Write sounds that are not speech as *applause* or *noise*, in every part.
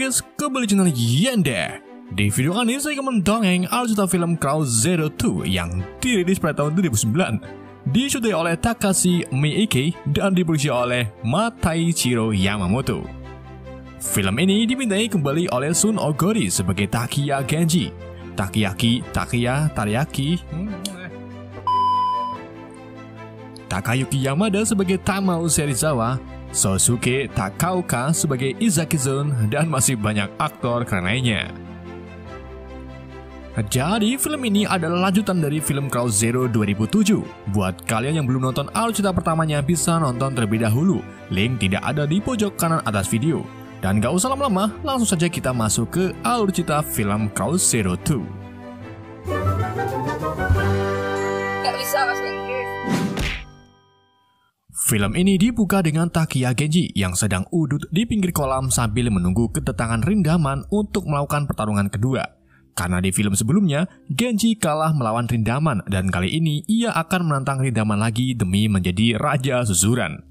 guys, kembali channel Yanda. Di video kali ini saya akan mendongeng alutsista film Crow Zero Two yang dirilis pada tahun 2009. Disutai oleh Takashi Miike dan diproduksi oleh Mataichiro Yamamoto. Film ini dimintai kembali oleh Sun Ogori sebagai Takiya Genji. Takiyaki, Takiya, Tariaki, hmm, eh. Takayuki Yamada sebagai Tamau Serizawa, Sosuke Takaoka sebagai Izaki Zun, dan masih banyak aktor keren lainnya. Jadi film ini adalah lanjutan dari film Crow Zero 2007. Buat kalian yang belum nonton cerita pertamanya bisa nonton terlebih dahulu. Link tidak ada di pojok kanan atas video. Dan gak usah lama-lama, langsung saja kita masuk ke cerita film Crow Zero 2. Gak bisa mas Lengki. Film ini dibuka dengan Takia Genji yang sedang udut di pinggir kolam sambil menunggu kedatangan Rindaman untuk melakukan pertarungan kedua. Karena di film sebelumnya, Genji kalah melawan Rindaman dan kali ini ia akan menantang Rindaman lagi demi menjadi Raja Suzuran.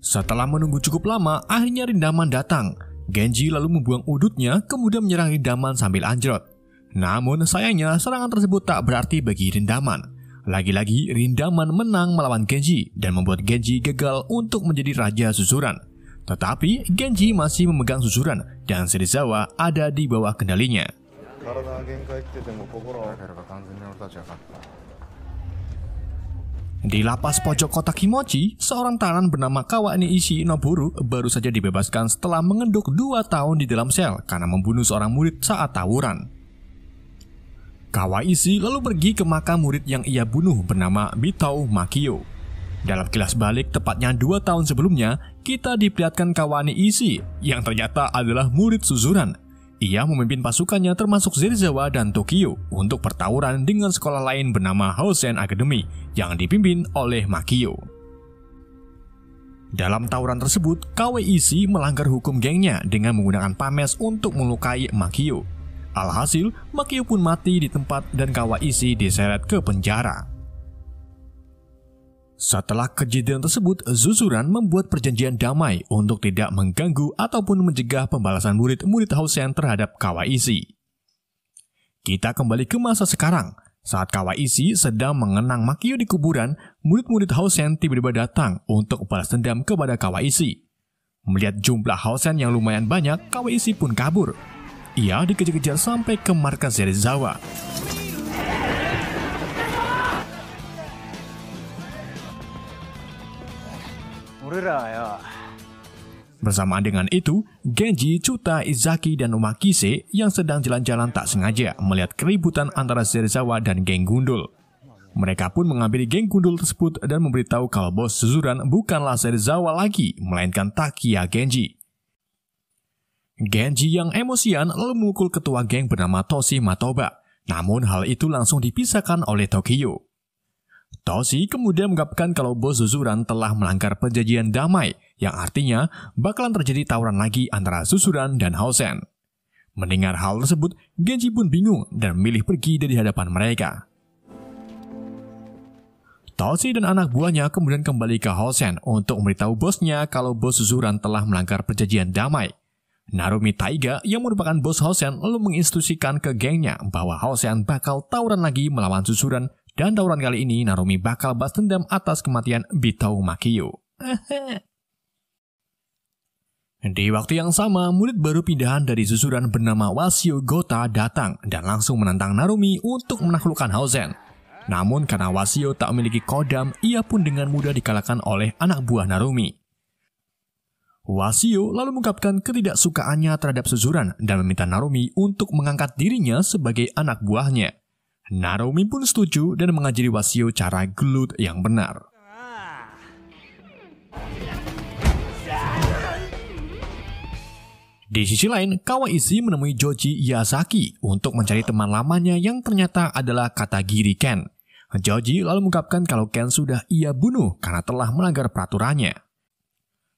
Setelah menunggu cukup lama, akhirnya Rindaman datang. Genji lalu membuang udutnya, kemudian menyerang Rindaman sambil anjrot. Namun sayangnya, serangan tersebut tak berarti bagi Rindaman. Lagi-lagi, Rindaman menang melawan Genji dan membuat Genji gagal untuk menjadi Raja Susuran. Tetapi, Genji masih memegang Susuran dan Serizawa ada di bawah kendalinya. Di lapas pojok kota Kimochi, seorang tahanan bernama Kawani Ishi Noburu baru saja dibebaskan setelah mengenduk dua tahun di dalam sel karena membunuh seorang murid saat tawuran. Kawaisi lalu pergi ke makam murid yang ia bunuh bernama Bitou Makio. Dalam kilas balik tepatnya dua tahun sebelumnya, kita diperlihatkan Kawani Isi yang ternyata adalah murid Suzuran. Ia memimpin pasukannya termasuk Zirizawa dan Tokyo untuk pertawuran dengan sekolah lain bernama Hosen Academy yang dipimpin oleh Makio. Dalam tawuran tersebut, Kawaisi melanggar hukum gengnya dengan menggunakan pames untuk melukai Makio. Alhasil, Makio pun mati di tempat dan Kawaisi diseret ke penjara. Setelah kejadian tersebut, Zuzuran membuat perjanjian damai untuk tidak mengganggu ataupun mencegah pembalasan murid-murid Hausen terhadap Kawaisi. Kita kembali ke masa sekarang. Saat Kawaisi sedang mengenang Makio di kuburan, murid-murid Hausen tiba-tiba datang untuk balas dendam kepada Kawaisi. Melihat jumlah Hausen yang lumayan banyak, Kawaisi pun kabur ia dikejar-kejar sampai ke markas Zawa. Bersamaan dengan itu, Genji, Chuta, Izaki, dan Umakise yang sedang jalan-jalan tak sengaja melihat keributan antara Serizawa dan geng gundul. Mereka pun mengambil geng gundul tersebut dan memberitahu kalau bos Suzuran bukanlah Serizawa lagi, melainkan Takia Genji. Genji yang emosian lalu memukul ketua geng bernama Toshi Matoba. Namun hal itu langsung dipisahkan oleh Tokyo. Toshi kemudian mengungkapkan kalau bos Zuzuran telah melanggar perjanjian damai, yang artinya bakalan terjadi tawuran lagi antara Zuzuran dan Hausen. Mendengar hal tersebut, Genji pun bingung dan memilih pergi dari hadapan mereka. Toshi dan anak buahnya kemudian kembali ke Hausen untuk memberitahu bosnya kalau bos Zuzuran telah melanggar perjanjian damai. Narumi Taiga yang merupakan bos Hosen lalu menginstruksikan ke gengnya bahwa Hosen bakal tawuran lagi melawan Susuran dan tawuran kali ini Narumi bakal balas dendam atas kematian Bitou Makiyo. *laughs* Di waktu yang sama, murid baru pindahan dari Susuran bernama Wasio Gota datang dan langsung menantang Narumi untuk menaklukkan Hosen. Namun karena Wasio tak memiliki kodam, ia pun dengan mudah dikalahkan oleh anak buah Narumi. Wasio lalu mengungkapkan ketidaksukaannya terhadap Suzuran dan meminta Narumi untuk mengangkat dirinya sebagai anak buahnya. Narumi pun setuju dan mengajari Wasio cara gelut yang benar. Di sisi lain, Kawaisi menemui Joji Yasaki untuk mencari teman lamanya yang ternyata adalah Katagiri Ken. Joji lalu mengungkapkan kalau Ken sudah ia bunuh karena telah melanggar peraturannya.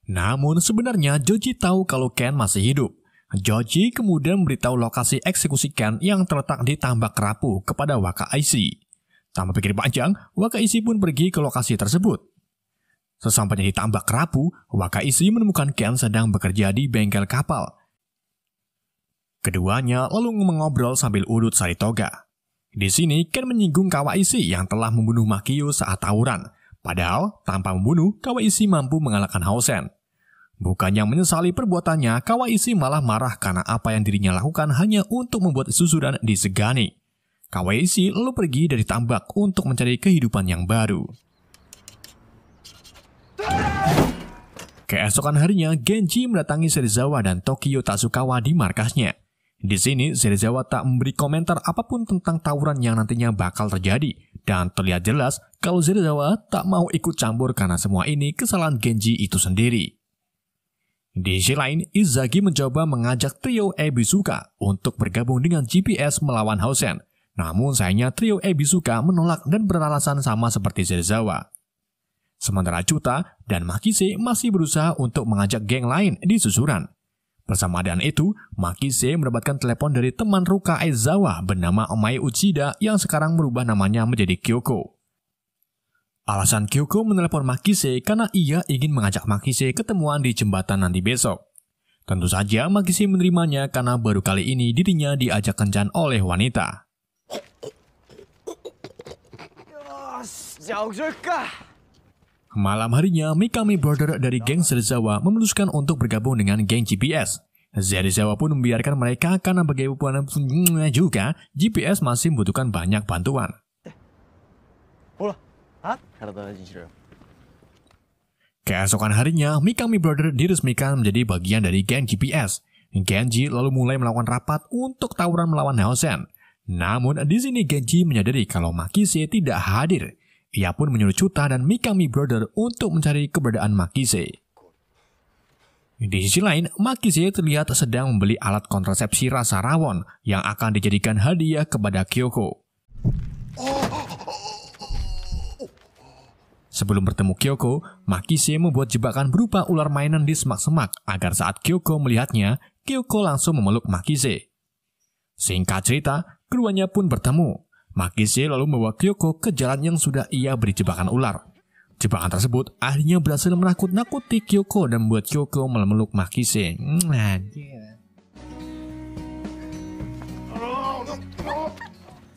Namun sebenarnya Joji tahu kalau Ken masih hidup. Joji kemudian memberitahu lokasi eksekusi Ken yang terletak di tambak rapuh kepada Waka Aisi. Tanpa pikir panjang, Waka Aisi pun pergi ke lokasi tersebut. Sesampainya di tambak rapuh, Waka Aisi menemukan Ken sedang bekerja di bengkel kapal. Keduanya lalu mengobrol sambil urut saritoga. Di sini, Ken menyinggung Kawaisi yang telah membunuh Makio saat tawuran. Padahal, tanpa membunuh, Kawaisi mampu mengalahkan Hausen. Bukannya menyesali perbuatannya, Kawaisi malah marah karena apa yang dirinya lakukan hanya untuk membuat susuran disegani. Kawaisi lalu pergi dari tambak untuk mencari kehidupan yang baru. Keesokan harinya, Genji mendatangi Serizawa dan Tokyo Tatsukawa di markasnya. Di sini, Serizawa tak memberi komentar apapun tentang tawuran yang nantinya bakal terjadi, dan terlihat jelas kalau Serizawa tak mau ikut campur karena semua ini kesalahan Genji itu sendiri. Di sisi lain, Izagi mencoba mengajak trio Ebisuka untuk bergabung dengan GPS melawan Hausen. Namun sayangnya trio Ebisuka menolak dan beralasan sama seperti Zerizawa. Sementara Chuta dan Makise masih berusaha untuk mengajak geng lain di susuran. Bersama dengan itu, Makise mendapatkan telepon dari teman Ruka Aizawa bernama Omai Uchida yang sekarang merubah namanya menjadi Kyoko. Alasan Kyoko menelepon Makise karena ia ingin mengajak Makise ketemuan di jembatan nanti besok. Tentu saja Makise menerimanya karena baru kali ini dirinya diajak kencan oleh wanita. Malam harinya, Mikami Brother dari geng Serizawa memutuskan untuk bergabung dengan geng GPS. Serizawa pun membiarkan mereka karena bagaimanapun juga, GPS masih membutuhkan banyak bantuan. Keesokan harinya, Mikami Brother diresmikan menjadi bagian dari Gen GPS. Genji lalu mulai melakukan rapat untuk tawuran melawan Naosen. Namun di sini Genji menyadari kalau Makise tidak hadir. Ia pun menyuruh Chuta dan Mikami Brother untuk mencari keberadaan Makise. Di sisi lain, Makise terlihat sedang membeli alat kontrasepsi rasa rawon yang akan dijadikan hadiah kepada Kyoko. Oh, oh, oh. Sebelum bertemu Kyoko, Makise membuat jebakan berupa ular mainan di semak-semak agar saat Kyoko melihatnya, Kyoko langsung memeluk Makise. Singkat cerita, keduanya pun bertemu. Makise lalu membawa Kyoko ke jalan yang sudah ia beri jebakan ular. Jebakan tersebut akhirnya berhasil menakut-nakuti Kyoko dan membuat Kyoko memeluk Makise. Mm,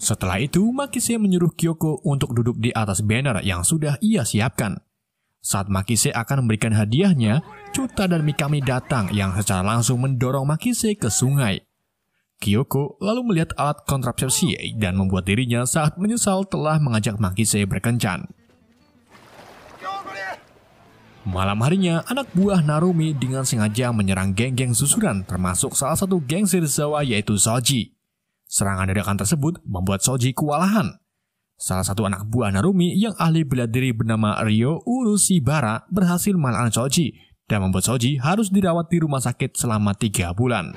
Setelah itu, Makise menyuruh Kyoko untuk duduk di atas banner yang sudah ia siapkan. Saat Makise akan memberikan hadiahnya, Chuta dan Mikami datang yang secara langsung mendorong Makise ke sungai. Kyoko lalu melihat alat kontrasepsi dan membuat dirinya saat menyesal telah mengajak Makise berkencan. Malam harinya, anak buah Narumi dengan sengaja menyerang geng-geng susuran termasuk salah satu geng Shirizawa yaitu Soji. Serangan dadakan tersebut membuat Soji kewalahan. Salah satu anak buah Narumi yang ahli bela diri bernama Ryo Urushibara berhasil menahan Soji dan membuat Soji harus dirawat di rumah sakit selama tiga bulan.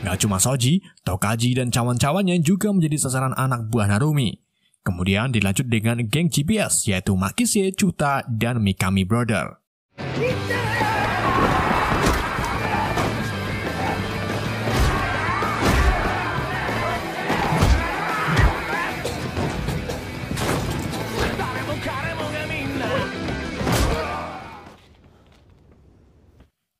Gak cuma Soji, Tokaji dan cawan-cawannya juga menjadi sasaran anak buah Narumi. Kemudian dilanjut dengan geng GPS yaitu Makise, Chuta, dan Mikami Brother.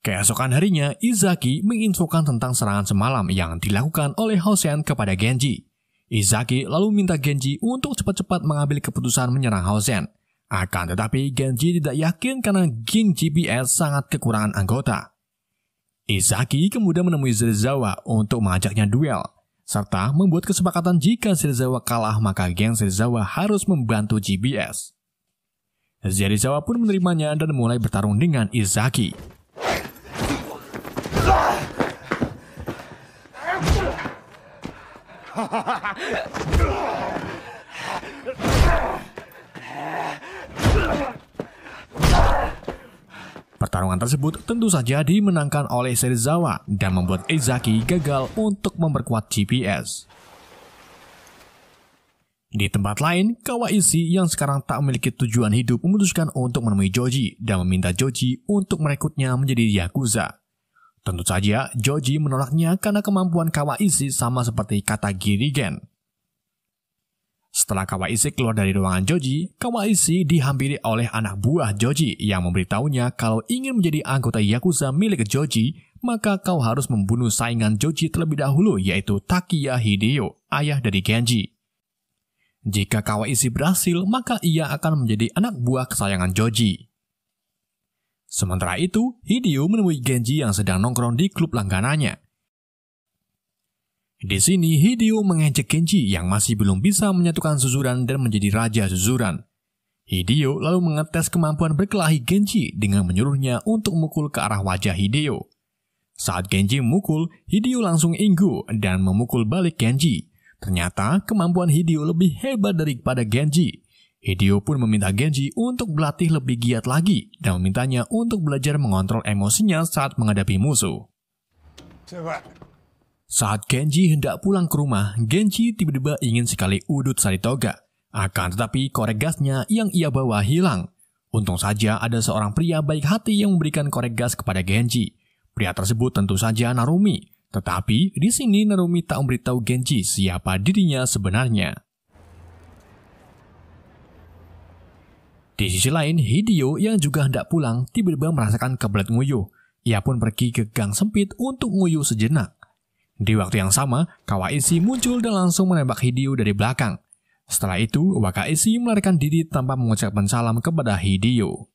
Keesokan harinya, Izaki menginfokan tentang serangan semalam yang dilakukan oleh Hosen kepada Genji. Izaki lalu minta Genji untuk cepat-cepat mengambil keputusan menyerang Hosen. Akan tetapi Genji tidak yakin karena geng GPS sangat kekurangan anggota. Izaki kemudian menemui Zerizawa untuk mengajaknya duel, serta membuat kesepakatan jika Zerizawa kalah maka geng Zerizawa harus membantu GPS. Zerizawa pun menerimanya dan mulai bertarung dengan Izaki. Pertarungan tersebut tentu saja dimenangkan oleh Serizawa dan membuat Izaki gagal untuk memperkuat GPS. Di tempat lain, Kawaisi yang sekarang tak memiliki tujuan hidup memutuskan untuk menemui Joji dan meminta Joji untuk merekrutnya menjadi Yakuza. Tentu saja, Joji menolaknya karena kemampuan Kawaisi sama seperti kata Girigen. Setelah Kawaisi keluar dari ruangan Joji, Kawaisi dihampiri oleh anak buah Joji yang memberitahunya kalau ingin menjadi anggota Yakuza milik Joji, maka kau harus membunuh saingan Joji terlebih dahulu yaitu Takiya Hideo, ayah dari Genji. Jika Kawaisi berhasil, maka ia akan menjadi anak buah kesayangan Joji. Sementara itu, Hideo menemui Genji yang sedang nongkrong di klub langganannya. Di sini, Hideo mengejek Genji yang masih belum bisa menyatukan Suzuran dan menjadi Raja Suzuran. Hideo lalu mengetes kemampuan berkelahi Genji dengan menyuruhnya untuk memukul ke arah wajah Hideo. Saat Genji memukul, Hideo langsung inggu dan memukul balik Genji. Ternyata kemampuan Hideo lebih hebat daripada Genji. Hideo pun meminta Genji untuk berlatih lebih giat lagi dan memintanya untuk belajar mengontrol emosinya saat menghadapi musuh. Coba. Saat Genji hendak pulang ke rumah, Genji tiba-tiba ingin sekali udut Saritoga. Akan tetapi korek gasnya yang ia bawa hilang. Untung saja ada seorang pria baik hati yang memberikan korek gas kepada Genji. Pria tersebut tentu saja Narumi, tetapi di sini Narumi tak memberitahu Genji siapa dirinya sebenarnya. Di sisi lain, Hideo yang juga hendak pulang tiba-tiba merasakan kebelet nguyu. Ia pun pergi ke gang sempit untuk nguyu sejenak. Di waktu yang sama, Kawaisi muncul dan langsung menembak Hideo dari belakang. Setelah itu, Wakaisi melarikan diri tanpa mengucapkan salam kepada Hideo.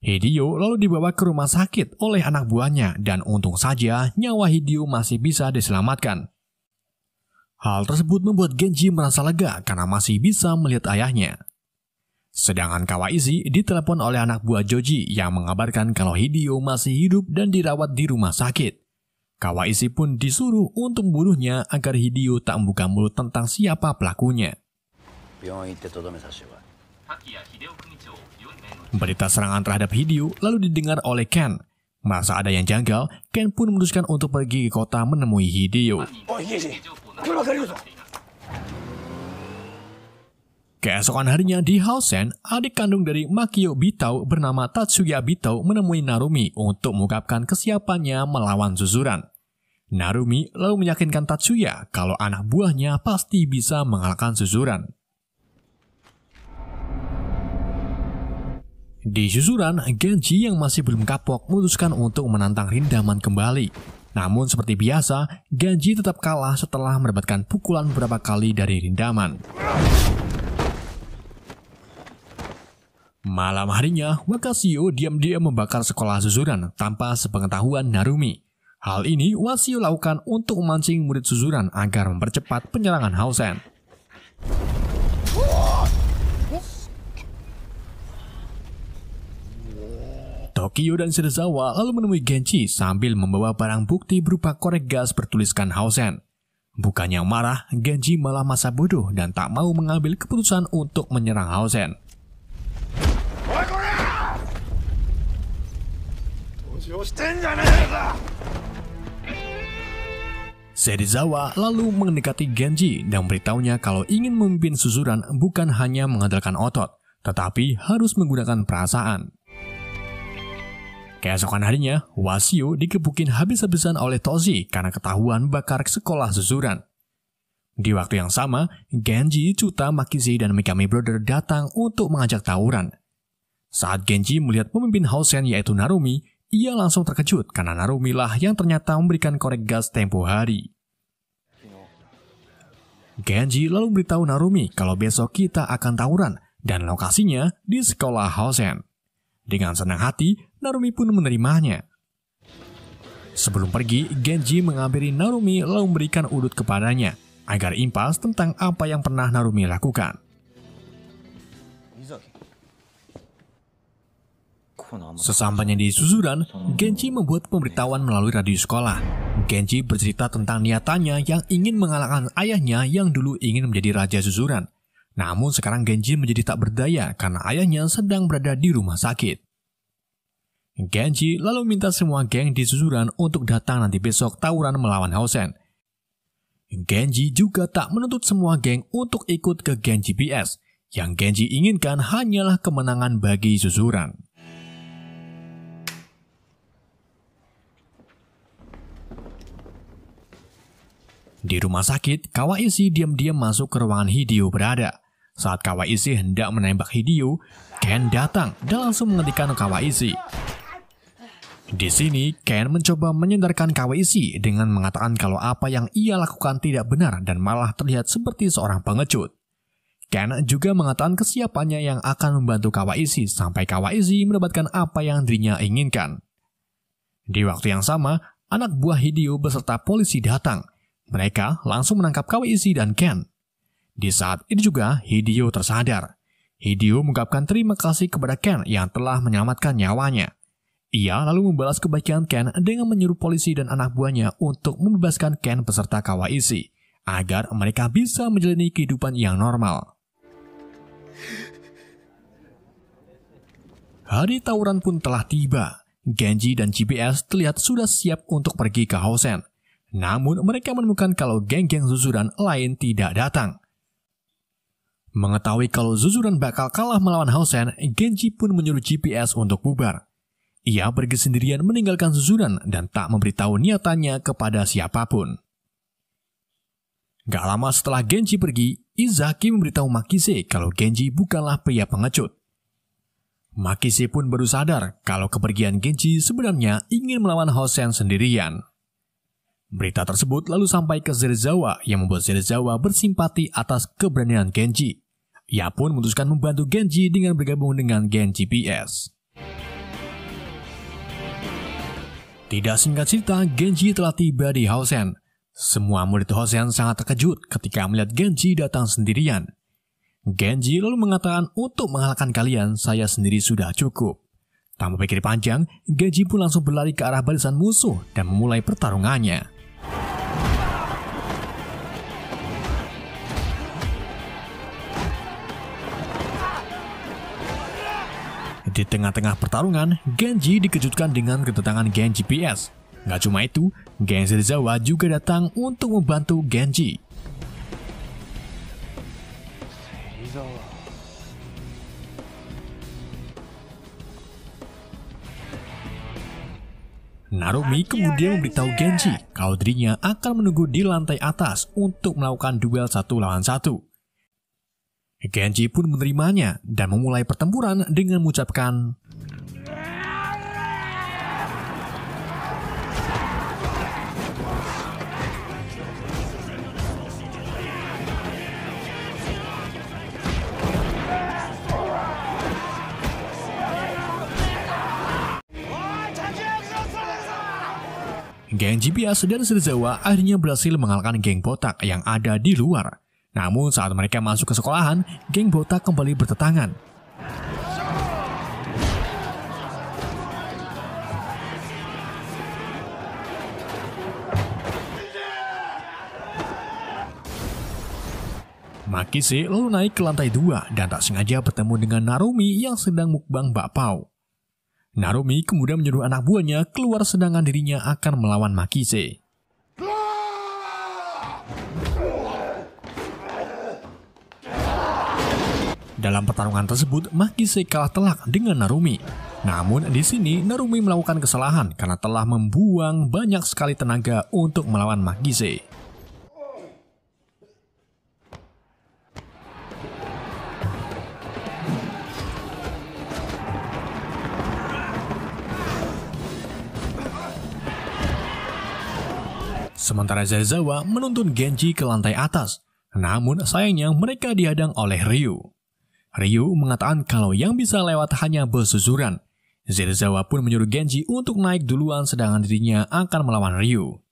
Hideo lalu dibawa ke rumah sakit oleh anak buahnya dan untung saja nyawa Hideo masih bisa diselamatkan. Hal tersebut membuat Genji merasa lega karena masih bisa melihat ayahnya. Sedangkan Kawaizi ditelepon oleh anak buah Joji yang mengabarkan kalau Hideo masih hidup dan dirawat di rumah sakit. Kawaizi pun disuruh untuk membunuhnya agar Hideo tak membuka mulut tentang siapa pelakunya. Berita serangan terhadap Hideo lalu didengar oleh Ken. Merasa ada yang janggal, Ken pun memutuskan untuk pergi ke kota menemui Hideo. Oh, iya Keesokan harinya di Hausen, adik kandung dari Makio Bitau bernama Tatsuya Bitau menemui Narumi untuk mengungkapkan kesiapannya melawan Zuzuran. Narumi lalu meyakinkan Tatsuya kalau anak buahnya pasti bisa mengalahkan Zuzuran. Di Zuzuran, Genji yang masih belum kapok memutuskan untuk menantang Rindaman kembali. Namun seperti biasa, Genji tetap kalah setelah mendapatkan pukulan beberapa kali dari Rindaman. Malam harinya, Wakasio diam-diam membakar sekolah Suzuran tanpa sepengetahuan Narumi. Hal ini Wasio lakukan untuk memancing murid Suzuran agar mempercepat penyerangan Hausen. Tokyo dan Shirazawa lalu menemui Genji sambil membawa barang bukti berupa korek gas bertuliskan Hausen. Bukannya marah, Genji malah masa bodoh dan tak mau mengambil keputusan untuk menyerang Hausen. Serizawa lalu mendekati Genji dan beritahunya kalau ingin memimpin susuran bukan hanya mengandalkan otot, tetapi harus menggunakan perasaan. Keesokan harinya, Wasio dikebukin habis-habisan oleh Tozi karena ketahuan bakar sekolah susuran. Di waktu yang sama, Genji, Chuta, Makizi, dan Mikami Brother datang untuk mengajak tawuran. Saat Genji melihat pemimpin Hausen yaitu Narumi, ia langsung terkejut karena Narumi lah yang ternyata memberikan korek gas tempo hari. Genji lalu beritahu Narumi kalau besok kita akan tawuran dan lokasinya di sekolah Hosen. Dengan senang hati, Narumi pun menerimanya. Sebelum pergi, Genji menghampiri Narumi lalu memberikan udut kepadanya agar impas tentang apa yang pernah Narumi lakukan. Sesampainya di Suzuran, Genji membuat pemberitahuan melalui radio sekolah. Genji bercerita tentang niatannya yang ingin mengalahkan ayahnya yang dulu ingin menjadi Raja Suzuran. Namun sekarang Genji menjadi tak berdaya karena ayahnya sedang berada di rumah sakit. Genji lalu minta semua geng di Suzuran untuk datang nanti besok tawuran melawan Hausen. Genji juga tak menuntut semua geng untuk ikut ke Genji BS. Yang Genji inginkan hanyalah kemenangan bagi Suzuran. Di rumah sakit, Kawaisi diam-diam masuk ke ruangan Hideo berada. Saat Kawaisi hendak menembak Hideo, Ken datang dan langsung menghentikan Kawaisi. Di sini, Ken mencoba menyandarkan Kawaisi dengan mengatakan kalau apa yang ia lakukan tidak benar dan malah terlihat seperti seorang pengecut. Ken juga mengatakan kesiapannya yang akan membantu Kawaisi sampai Kawaisi mendapatkan apa yang dirinya inginkan. Di waktu yang sama, anak buah Hideo beserta polisi datang mereka langsung menangkap Kawaizi dan Ken. Di saat itu juga Hideo tersadar. Hideo mengungkapkan terima kasih kepada Ken yang telah menyelamatkan nyawanya. Ia lalu membalas kebaikan Ken dengan menyuruh polisi dan anak buahnya untuk membebaskan Ken beserta Kawaizi agar mereka bisa menjalani kehidupan yang normal. Hari tawuran pun telah tiba. Genji dan GPS terlihat sudah siap untuk pergi ke Hosen. Namun mereka menemukan kalau geng-geng Zuzuran lain tidak datang. Mengetahui kalau Zuzuran bakal kalah melawan Hausen, Genji pun menyuruh GPS untuk bubar. Ia pergi sendirian meninggalkan Zuzuran dan tak memberitahu niatannya kepada siapapun. Gak lama setelah Genji pergi, Izaki memberitahu Makise kalau Genji bukanlah pria pengecut. Makise pun baru sadar kalau kepergian Genji sebenarnya ingin melawan Hosen sendirian. Berita tersebut lalu sampai ke Zerizawa yang membuat Zerizawa bersimpati atas keberanian Genji. Ia pun memutuskan membantu Genji dengan bergabung dengan Genji PS. Tidak singkat cerita, Genji telah tiba di Hausen. Semua murid Hausen sangat terkejut ketika melihat Genji datang sendirian. Genji lalu mengatakan untuk mengalahkan kalian, saya sendiri sudah cukup. Tanpa pikir panjang, Genji pun langsung berlari ke arah barisan musuh dan memulai pertarungannya. Di tengah-tengah pertarungan, Genji dikejutkan dengan kedatangan Genji PS. Gak cuma itu, Genji Zawa juga datang untuk membantu Genji. Narumi kemudian memberitahu Genji kalau dirinya akan menunggu di lantai atas untuk melakukan duel satu lawan satu. Genji pun menerimanya dan memulai pertempuran dengan mengucapkan Geng GBS dan Serizawa akhirnya berhasil mengalahkan geng botak yang ada di luar. Namun saat mereka masuk ke sekolahan, geng botak kembali bertetangan. Makise lalu naik ke lantai dua dan tak sengaja bertemu dengan Narumi yang sedang mukbang bakpao. Narumi kemudian menyuruh anak buahnya keluar sedangkan dirinya akan melawan Makise. Dalam pertarungan tersebut, Makise kalah telak dengan Narumi. Namun di sini Narumi melakukan kesalahan karena telah membuang banyak sekali tenaga untuk melawan Makise. Sementara Zaizawa menuntun Genji ke lantai atas, namun sayangnya mereka dihadang oleh Ryu. Ryu mengatakan kalau yang bisa lewat hanya bersusuran. Zaizawa pun menyuruh Genji untuk naik duluan sedangkan dirinya akan melawan Ryu.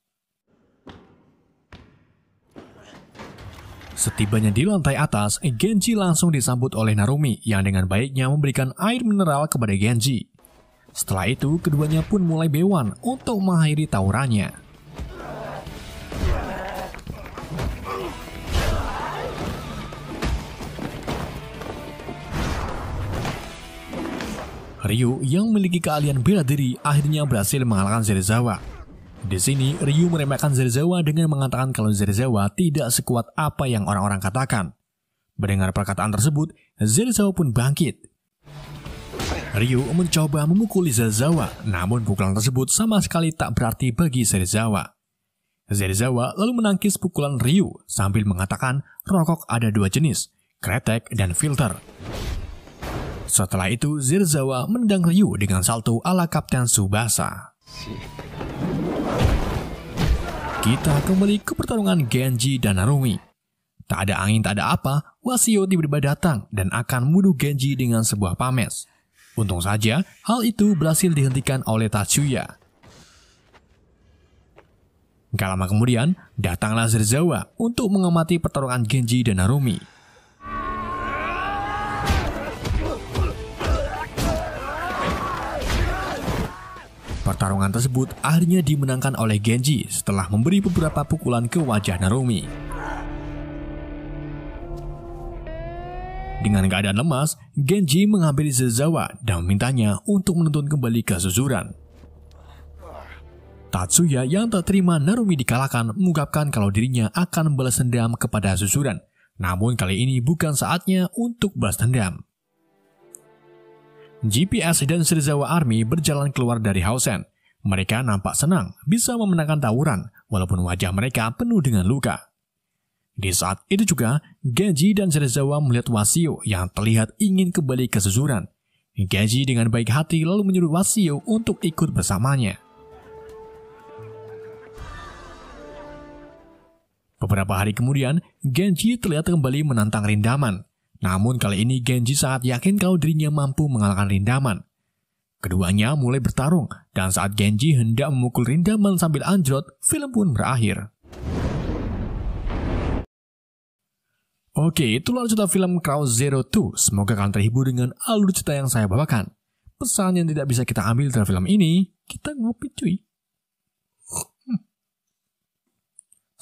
Setibanya di lantai atas, Genji langsung disambut oleh Narumi yang dengan baiknya memberikan air mineral kepada Genji. Setelah itu, keduanya pun mulai bewan untuk mengakhiri tawurannya. Ryu yang memiliki keahlian bela diri akhirnya berhasil mengalahkan Zerizawa. Di sini, Ryu meremehkan Zerizawa dengan mengatakan kalau Zerizawa tidak sekuat apa yang orang-orang katakan. Mendengar perkataan tersebut, Zerizawa pun bangkit. Ryu mencoba memukuli Zerizawa, namun pukulan tersebut sama sekali tak berarti bagi Zerizawa. Zerizawa lalu menangkis pukulan Ryu sambil mengatakan rokok ada dua jenis, kretek dan filter. Setelah itu, Zerizawa mendang Ryu dengan salto ala Kapten Subasa. Kita kembali ke pertarungan Genji dan Narumi. Tak ada angin tak ada apa, Wasio tiba-tiba datang dan akan membunuh Genji dengan sebuah pames. Untung saja, hal itu berhasil dihentikan oleh Tatsuya. Gak lama kemudian, datanglah Zerzawa untuk mengamati pertarungan Genji dan Narumi. Pertarungan tersebut akhirnya dimenangkan oleh Genji setelah memberi beberapa pukulan ke wajah Narumi. Dengan keadaan lemas, Genji menghampiri Zerzawa dan memintanya untuk menuntun kembali ke Suzuran. Tatsuya yang tak terima Narumi dikalahkan mengungkapkan kalau dirinya akan balas dendam kepada Susuran. Namun kali ini bukan saatnya untuk balas dendam. GPS dan Serizawa Army berjalan keluar dari Hausen. Mereka nampak senang bisa memenangkan tawuran walaupun wajah mereka penuh dengan luka. Di saat itu juga, Genji dan Serizawa melihat Wasio yang terlihat ingin kembali ke Susuran. Genji dengan baik hati lalu menyuruh Wasio untuk ikut bersamanya. Beberapa hari kemudian, Genji terlihat kembali menantang Rindaman. Namun kali ini Genji sangat yakin kalau dirinya mampu mengalahkan Rindaman. Keduanya mulai bertarung, dan saat Genji hendak memukul Rindaman sambil anjlot, film pun berakhir. Oke, itulah cerita film Crow Zero Two. Semoga kalian terhibur dengan alur cerita yang saya bawakan. Pesan yang tidak bisa kita ambil dari film ini, kita ngopi cuy.